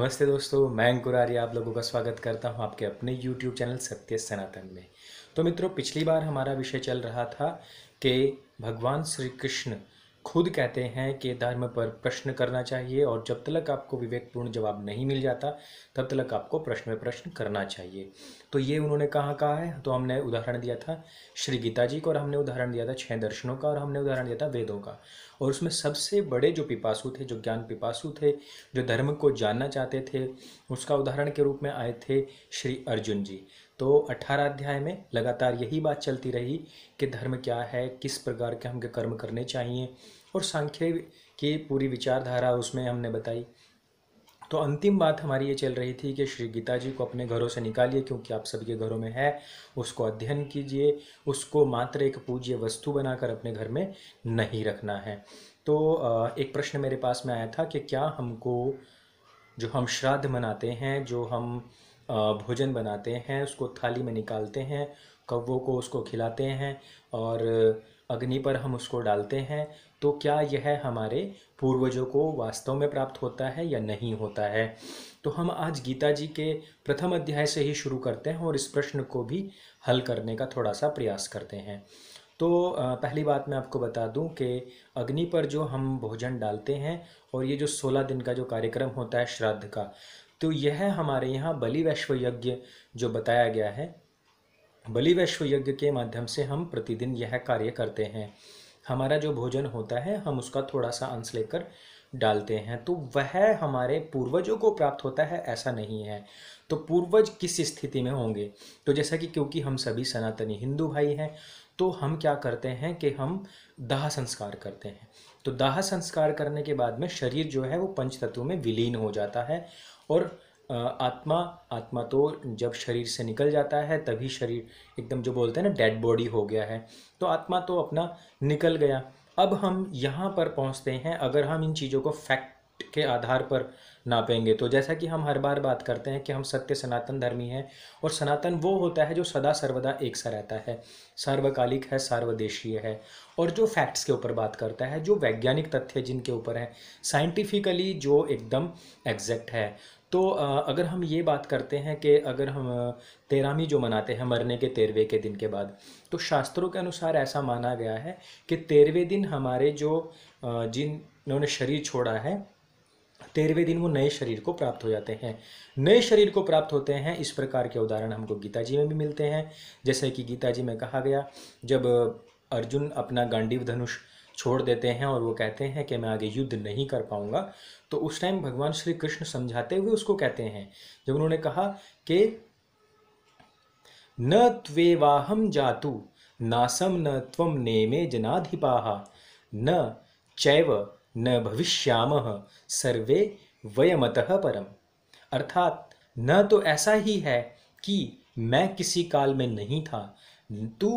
नमस्ते दोस्तों मैं अंकुरार्य आप लोगों का स्वागत करता हूं आपके अपने YouTube चैनल सत्य सनातन में तो मित्रों पिछली बार हमारा विषय चल रहा था कि भगवान श्री कृष्ण खुद कहते हैं कि धर्म पर प्रश्न करना चाहिए और जब तक आपको विवेकपूर्ण जवाब नहीं मिल जाता तब तक आपको प्रश्न में प्रश्न करना चाहिए तो ये उन्होंने कहाँ कहा है तो हमने उदाहरण दिया था श्री गीता जी का और हमने उदाहरण दिया था छह दर्शनों का और हमने उदाहरण दिया था वेदों का और उसमें सबसे बड़े जो पिपासु थे जो ज्ञान पिपासु थे जो धर्म को जानना चाहते थे उसका उदाहरण के रूप में आए थे श्री अर्जुन जी तो अठारह अध्याय में लगातार यही बात चलती रही कि धर्म क्या है किस प्रकार के हमके कर्म करने चाहिए और सांख्य की पूरी विचारधारा उसमें हमने बताई तो अंतिम बात हमारी ये चल रही थी कि श्री गीता जी को अपने घरों से निकालिए क्योंकि आप सभी के घरों में है उसको अध्ययन कीजिए उसको मात्र एक पूज्य वस्तु बनाकर अपने घर में नहीं रखना है तो एक प्रश्न मेरे पास में आया था कि क्या हमको जो हम श्राद्ध मनाते हैं जो हम भोजन बनाते हैं उसको थाली में निकालते हैं कौवों को उसको खिलाते हैं और अग्नि पर हम उसको डालते हैं तो क्या यह हमारे पूर्वजों को वास्तव में प्राप्त होता है या नहीं होता है तो हम आज गीता जी के प्रथम अध्याय से ही शुरू करते हैं और इस प्रश्न को भी हल करने का थोड़ा सा प्रयास करते हैं तो पहली बात मैं आपको बता दूं कि अग्नि पर जो हम भोजन डालते हैं और ये जो सोलह दिन का जो कार्यक्रम होता है श्राद्ध का तो यह हमारे यहाँ बलि वैश्व यज्ञ जो बताया गया है बलि वैश्व यज्ञ के माध्यम से हम प्रतिदिन यह कार्य करते हैं हमारा जो भोजन होता है हम उसका थोड़ा सा अंश लेकर डालते हैं तो वह हमारे पूर्वजों को प्राप्त होता है ऐसा नहीं है तो पूर्वज किस स्थिति में होंगे तो जैसा कि क्योंकि हम सभी सनातनी हिंदू भाई हैं तो हम क्या करते हैं कि हम दाह संस्कार करते हैं तो दाह संस्कार करने के बाद में शरीर जो है वो पंच तत्वों में विलीन हो जाता है और आत्मा आत्मा तो जब शरीर से निकल जाता है तभी शरीर एकदम जो बोलते हैं ना डेड बॉडी हो गया है तो आत्मा तो अपना निकल गया अब हम यहाँ पर पहुँचते हैं अगर हम इन चीज़ों को फैक्ट के आधार पर नापेंगे तो जैसा कि हम हर बार बात करते हैं कि हम सत्य सनातन धर्मी हैं और सनातन वो होता है जो सदा सर्वदा एक सा रहता है सार्वकालिक है सार्वदेशीय है और जो फैक्ट्स के ऊपर बात करता है जो वैज्ञानिक तथ्य जिनके ऊपर है साइंटिफिकली जो एकदम एग्जैक्ट है तो अगर हम ये बात करते हैं कि अगर हम तेरहवीं जो मनाते हैं मरने के तेरहवें के दिन के बाद तो शास्त्रों के अनुसार ऐसा माना गया है कि तेरहवें दिन हमारे जो जिन्होंने शरीर छोड़ा है तेरहवें दिन वो नए शरीर को प्राप्त हो जाते हैं नए शरीर को प्राप्त होते हैं इस प्रकार के उदाहरण हमको गीता जी में भी मिलते हैं जैसे कि गीता जी में कहा गया जब अर्जुन अपना गांडीव धनुष छोड़ देते हैं और वो कहते हैं कि मैं आगे युद्ध नहीं कर पाऊंगा तो उस टाइम भगवान श्री कृष्ण समझाते हुए उसको कहते हैं जब उन्होंने कहा कि न त्वेवाहम जातु नासम न त्वम नेमे जनाधिपा न चैव न भविष्याम सर्वे वयमतः परम अर्थात न तो ऐसा ही है कि मैं किसी काल में नहीं था तू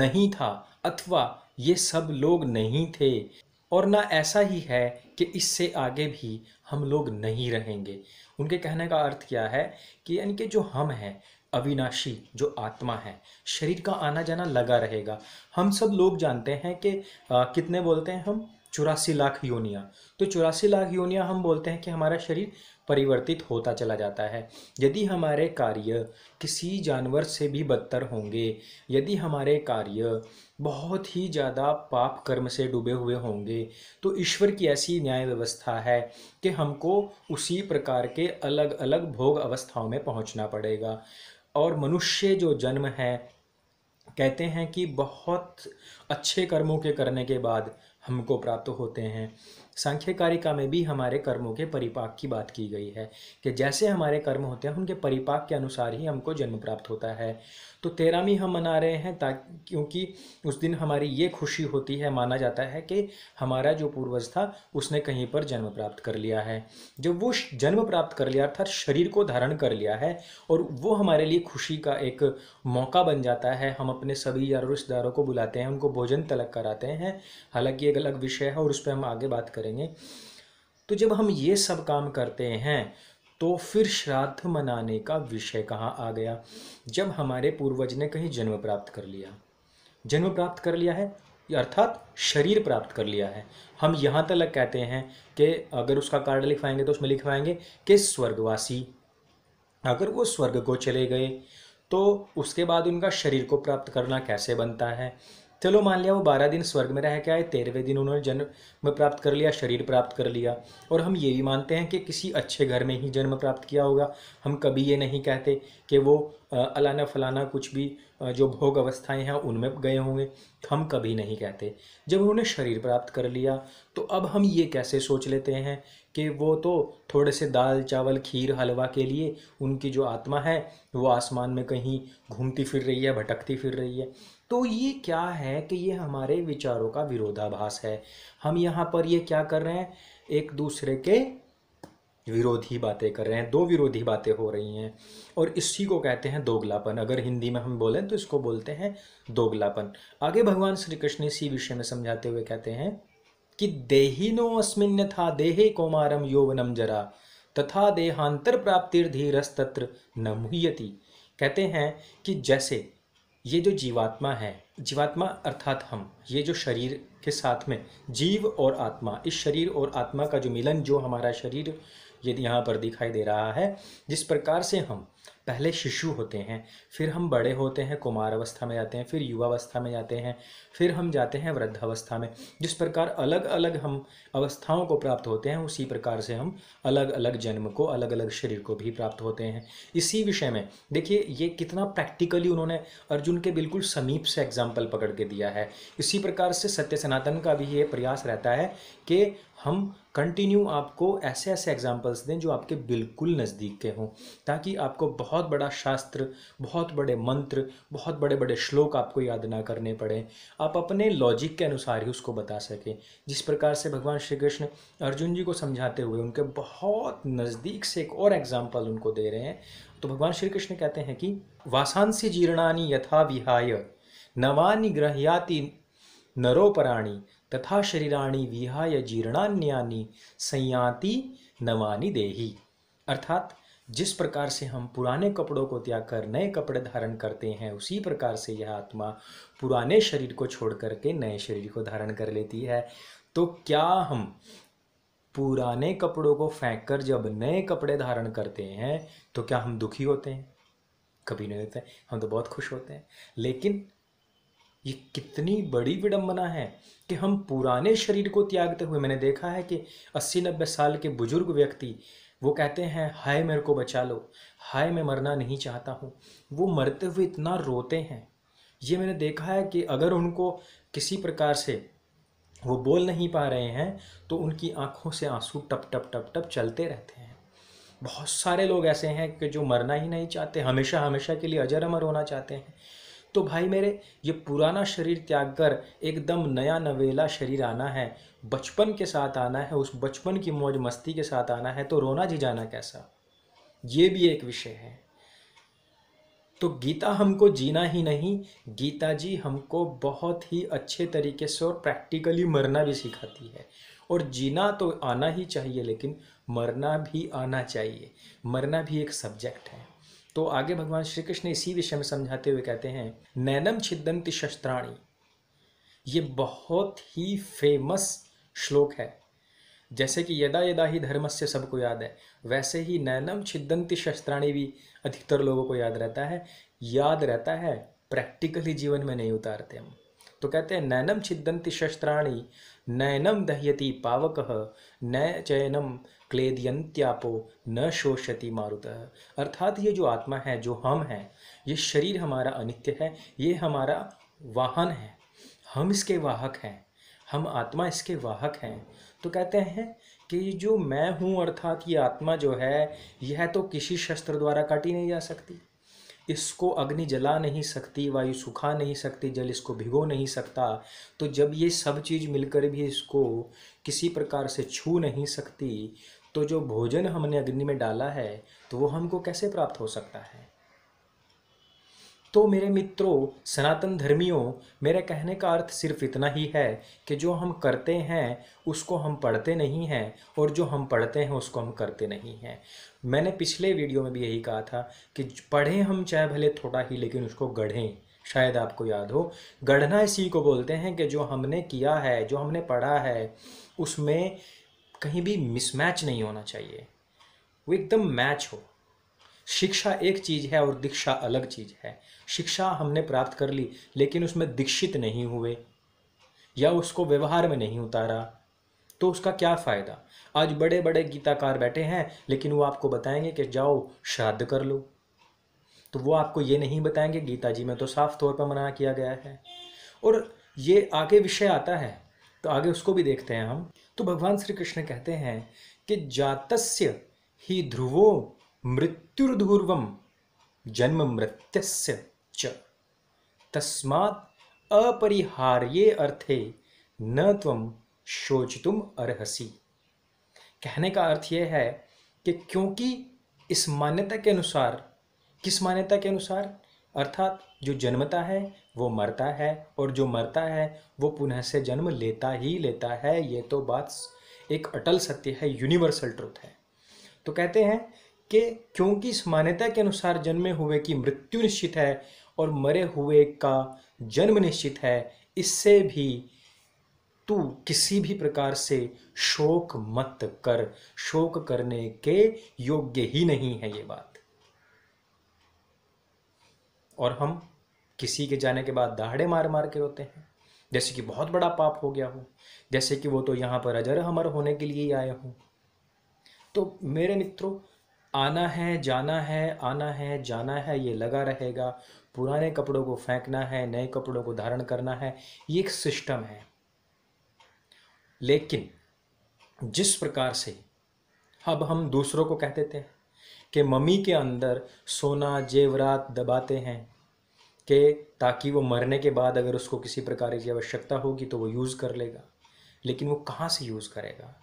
नहीं था अथवा ये सब लोग नहीं थे और ना ऐसा ही है कि इससे आगे भी हम लोग नहीं रहेंगे उनके कहने का अर्थ क्या है कि यानी कि जो हम हैं अविनाशी जो आत्मा है शरीर का आना जाना लगा रहेगा हम सब लोग जानते हैं कि आ, कितने बोलते हैं हम चौरासी लाख योनिया तो चौरासी लाख योनिया हम बोलते हैं कि हमारा शरीर परिवर्तित होता चला जाता है यदि हमारे कार्य किसी जानवर से भी बदतर होंगे यदि हमारे कार्य बहुत ही ज़्यादा पाप कर्म से डूबे हुए होंगे तो ईश्वर की ऐसी न्याय व्यवस्था है कि हमको उसी प्रकार के अलग अलग भोग अवस्थाओं में पहुंचना पड़ेगा और मनुष्य जो जन्म है कहते हैं कि बहुत अच्छे कर्मों के करने के बाद हमको प्राप्त होते हैं सांख्यकारिका में भी हमारे कर्मों के परिपाक की बात की गई है कि जैसे हमारे कर्म होते हैं उनके परिपाक के अनुसार ही हमको जन्म प्राप्त होता है तो तेरहवीं हम मना रहे हैं ताकि क्योंकि उस दिन हमारी ये खुशी होती है माना जाता है कि हमारा जो पूर्वज था उसने कहीं पर जन्म प्राप्त कर लिया है जब वो जन्म प्राप्त कर लिया अर्थात शरीर को धारण कर लिया है और वो हमारे लिए खुशी का एक मौका बन जाता है हम अपने सभी यारों रिश्तेदारों को बुलाते हैं उनको भोजन तलक कराते हैं हालांकि एक अलग विषय है और उस पर हम आगे बात करें करेंगे तो जब हम ये सब काम करते हैं तो फिर श्राद्ध मनाने का विषय कहाँ आ गया जब हमारे पूर्वज ने कहीं जन्म प्राप्त कर लिया जन्म प्राप्त कर लिया है अर्थात शरीर प्राप्त कर लिया है हम यहाँ तक कहते हैं कि अगर उसका कार्ड लिखवाएंगे तो उसमें लिखवाएंगे कि स्वर्गवासी अगर वो स्वर्ग को चले गए तो उसके बाद उनका शरीर को प्राप्त करना कैसे बनता है चलो मान लिया वो बारह दिन स्वर्ग में रह के आए तेरहवें दिन उन्होंने जन्म प्राप्त कर लिया शरीर प्राप्त कर लिया और हम ये भी मानते हैं कि किसी अच्छे घर में ही जन्म प्राप्त किया होगा हम कभी ये नहीं कहते कि वो अलाना फलाना कुछ भी जो भोग अवस्थाएं हैं उनमें गए होंगे हम कभी नहीं कहते जब उन्होंने शरीर प्राप्त कर लिया तो अब हम ये कैसे सोच लेते हैं कि वो तो थोड़े से दाल चावल खीर हलवा के लिए उनकी जो आत्मा है वो आसमान में कहीं घूमती फिर रही है भटकती फिर रही है तो ये क्या है कि ये हमारे विचारों का विरोधाभास है हम यहाँ पर ये क्या कर रहे हैं एक दूसरे के विरोधी बातें कर रहे हैं दो विरोधी बातें हो रही हैं और इसी को कहते हैं दोगलापन अगर हिंदी में हम बोलें तो इसको बोलते हैं दोगलापन आगे भगवान श्री कृष्ण इसी विषय में समझाते हुए कहते हैं कि देहिनो अस्मिन था देहे कौमारम यौवनम जरा तथा देहांतर प्राप्तिर्धीरस्तत्र न मुह्यति कहते हैं कि जैसे ये जो जीवात्मा है जीवात्मा अर्थात हम ये जो शरीर के साथ में जीव और आत्मा इस शरीर और आत्मा का जो मिलन जो हमारा शरीर यदि यहाँ पर दिखाई दे रहा है जिस प्रकार से हम पहले शिशु होते हैं फिर हम बड़े होते हैं कुमार अवस्था में जाते हैं फिर युवावस्था में जाते हैं फिर हम जाते हैं वृद्धावस्था में जिस प्रकार अलग अलग हम अवस्थाओं को प्राप्त होते हैं उसी प्रकार से हम अलग अलग जन्म को अलग अलग शरीर को भी प्राप्त होते हैं इसी विषय में देखिए ये कितना प्रैक्टिकली उन्होंने अर्जुन के बिल्कुल समीप से एग्जाम्पल पकड़ के दिया है इसी प्रकार से सत्य सनातन का भी ये प्रयास रहता है कि हम कंटिन्यू आपको ऐसे ऐसे एग्जाम्पल्स दें जो आपके बिल्कुल नज़दीक के हों ताकि आपको बहुत बड़ा शास्त्र बहुत बड़े मंत्र बहुत बड़े बड़े श्लोक आपको याद ना करने पड़े आप अपने लॉजिक के अनुसार ही उसको बता सकें जिस प्रकार से भगवान श्री कृष्ण अर्जुन जी को समझाते हुए उनके बहुत नज़दीक से एक और एग्ज़ाम्पल उनको दे रहे हैं तो भगवान श्री कृष्ण कहते हैं कि वासांसी जीर्णानी यथा विहाय नवानी ग्रहयाति नरोपराणी तथा शरीराणी विहाय जीर्णान्यानी संयाति नवानी देही अर्थात जिस प्रकार से हम पुराने कपड़ों को त्याग कर नए कपड़े धारण करते हैं उसी प्रकार से यह आत्मा पुराने शरीर को छोड़ करके नए शरीर को धारण कर लेती है तो क्या हम पुराने कपड़ों को फेंक कर जब नए कपड़े धारण करते हैं तो क्या हम दुखी होते हैं कभी नहीं होते हम तो बहुत खुश होते हैं लेकिन ये कितनी बड़ी विडम्बना है कि हम पुराने शरीर को त्यागते हुए मैंने देखा है कि अस्सी नब्बे साल के बुजुर्ग व्यक्ति वो कहते हैं हाय मेरे को बचा लो हाय मैं मरना नहीं चाहता हूँ वो मरते हुए इतना रोते हैं ये मैंने देखा है कि अगर उनको किसी प्रकार से वो बोल नहीं पा रहे हैं तो उनकी आंखों से आंसू टप टप टप टप चलते रहते हैं बहुत सारे लोग ऐसे हैं कि जो मरना ही नहीं चाहते हमेशा हमेशा के लिए अजर अमर होना चाहते हैं तो भाई मेरे ये पुराना शरीर त्याग कर एकदम नया नवेला शरीर आना है बचपन के साथ आना है उस बचपन की मौज मस्ती के साथ आना है तो रोना जी जाना कैसा ये भी एक विषय है तो गीता हमको जीना ही नहीं गीता जी हमको बहुत ही अच्छे तरीके से और प्रैक्टिकली मरना भी सिखाती है और जीना तो आना ही चाहिए लेकिन मरना भी आना चाहिए मरना भी एक सब्जेक्ट है तो आगे भगवान श्री कृष्ण इसी विषय में समझाते हुए कहते हैं नैनम छिदंत शस्त्राणी ये बहुत ही फेमस श्लोक है जैसे कि यदा यदा ही धर्म से सबको याद है वैसे ही नैनम छिदंत शस्त्राणी भी अधिकतर लोगों को याद रहता है याद रहता है प्रैक्टिकली जीवन में नहीं उतारते हम तो कहते हैं नैनम छिदंत शस्त्राणी नैनम दह्यति पावक न चयनम क्लेदयंत्यापो न शोषति मारुतः अर्थात ये जो आत्मा है जो हम हैं ये शरीर हमारा अनित्य है ये हमारा वाहन है हम इसके वाहक हैं हम आत्मा इसके वाहक हैं तो कहते हैं कि जो मैं हूँ अर्थात ये आत्मा जो है यह तो किसी शस्त्र द्वारा काटी नहीं जा सकती इसको अग्नि जला नहीं सकती वायु सुखा नहीं सकती जल इसको भिगो नहीं सकता तो जब ये सब चीज़ मिलकर भी इसको किसी प्रकार से छू नहीं सकती तो जो भोजन हमने अग्नि में डाला है तो वो हमको कैसे प्राप्त हो सकता है तो मेरे मित्रों सनातन धर्मियों मेरे कहने का अर्थ सिर्फ इतना ही है कि जो हम करते हैं उसको हम पढ़ते नहीं हैं और जो हम पढ़ते हैं उसको हम करते नहीं हैं मैंने पिछले वीडियो में भी यही कहा था कि पढ़ें हम चाहे भले थोड़ा ही लेकिन उसको गढ़ें शायद आपको याद हो गढ़ना इसी को बोलते हैं कि जो हमने किया है जो हमने पढ़ा है उसमें कहीं भी मिसमैच नहीं होना चाहिए वो एकदम मैच हो शिक्षा एक चीज़ है और दीक्षा अलग चीज़ है शिक्षा हमने प्राप्त कर ली लेकिन उसमें दीक्षित नहीं हुए या उसको व्यवहार में नहीं उतारा तो उसका क्या फ़ायदा आज बड़े बड़े गीताकार बैठे हैं लेकिन वो आपको बताएंगे कि जाओ श्राद्ध कर लो तो वो आपको ये नहीं बताएंगे गीता जी में तो साफ तौर पर मना किया गया है और ये आगे विषय आता है तो आगे उसको भी देखते हैं हम तो भगवान श्री कृष्ण कहते हैं कि जातस्य ही ध्रुवो मृत्युर्धूर्वम जन्म मृत्य तस्मा तस्मात् अपरिहार्ये अर्थे न शोच तुम अर्हसी कहने का अर्थ यह है कि क्योंकि इस मान्यता के अनुसार किस मान्यता के अनुसार अर्थात जो जन्मता है वो मरता है और जो मरता है वो पुनः से जन्म लेता ही लेता है ये तो बात एक अटल सत्य है यूनिवर्सल ट्रुथ है तो कहते हैं कि क्योंकि इस मान्यता के अनुसार जन्मे हुए की मृत्यु निश्चित है और मरे हुए का जन्म निश्चित है इससे भी तू किसी भी प्रकार से शोक मत कर शोक करने के योग्य ही नहीं है ये बात और हम किसी के जाने के बाद दाहड़े मार मार के रोते हैं जैसे कि बहुत बड़ा पाप हो गया हो जैसे कि वो तो यहां पर अजर हमर होने के लिए ही आए हों तो मेरे मित्रों आना है जाना है आना है जाना है ये लगा रहेगा पुराने कपड़ों को फेंकना है नए कपड़ों को धारण करना है ये एक सिस्टम है लेकिन जिस प्रकार से अब हम दूसरों को कह देते हैं कि मम्मी के अंदर सोना जेवरात दबाते हैं कि ताकि वो मरने के बाद अगर उसको किसी प्रकार की आवश्यकता होगी तो वो यूज़ कर लेगा लेकिन वो कहाँ से यूज़ करेगा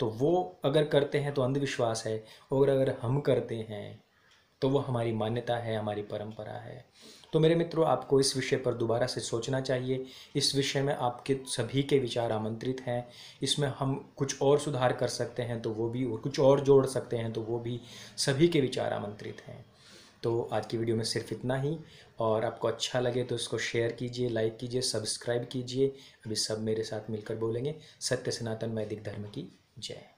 तो वो अगर करते हैं तो अंधविश्वास है और अगर हम करते हैं तो वो हमारी मान्यता है हमारी परंपरा है तो मेरे मित्रों आपको इस विषय पर दोबारा से सोचना चाहिए इस विषय में आपके सभी के विचार आमंत्रित हैं इसमें हम कुछ और सुधार कर सकते हैं तो वो भी और कुछ और जोड़ सकते हैं तो वो भी सभी के विचार आमंत्रित हैं तो आज की वीडियो में सिर्फ इतना ही और आपको अच्छा लगे तो इसको शेयर कीजिए लाइक कीजिए सब्सक्राइब कीजिए अभी सब मेरे साथ मिलकर बोलेंगे सत्य सनातन वैदिक धर्म की J.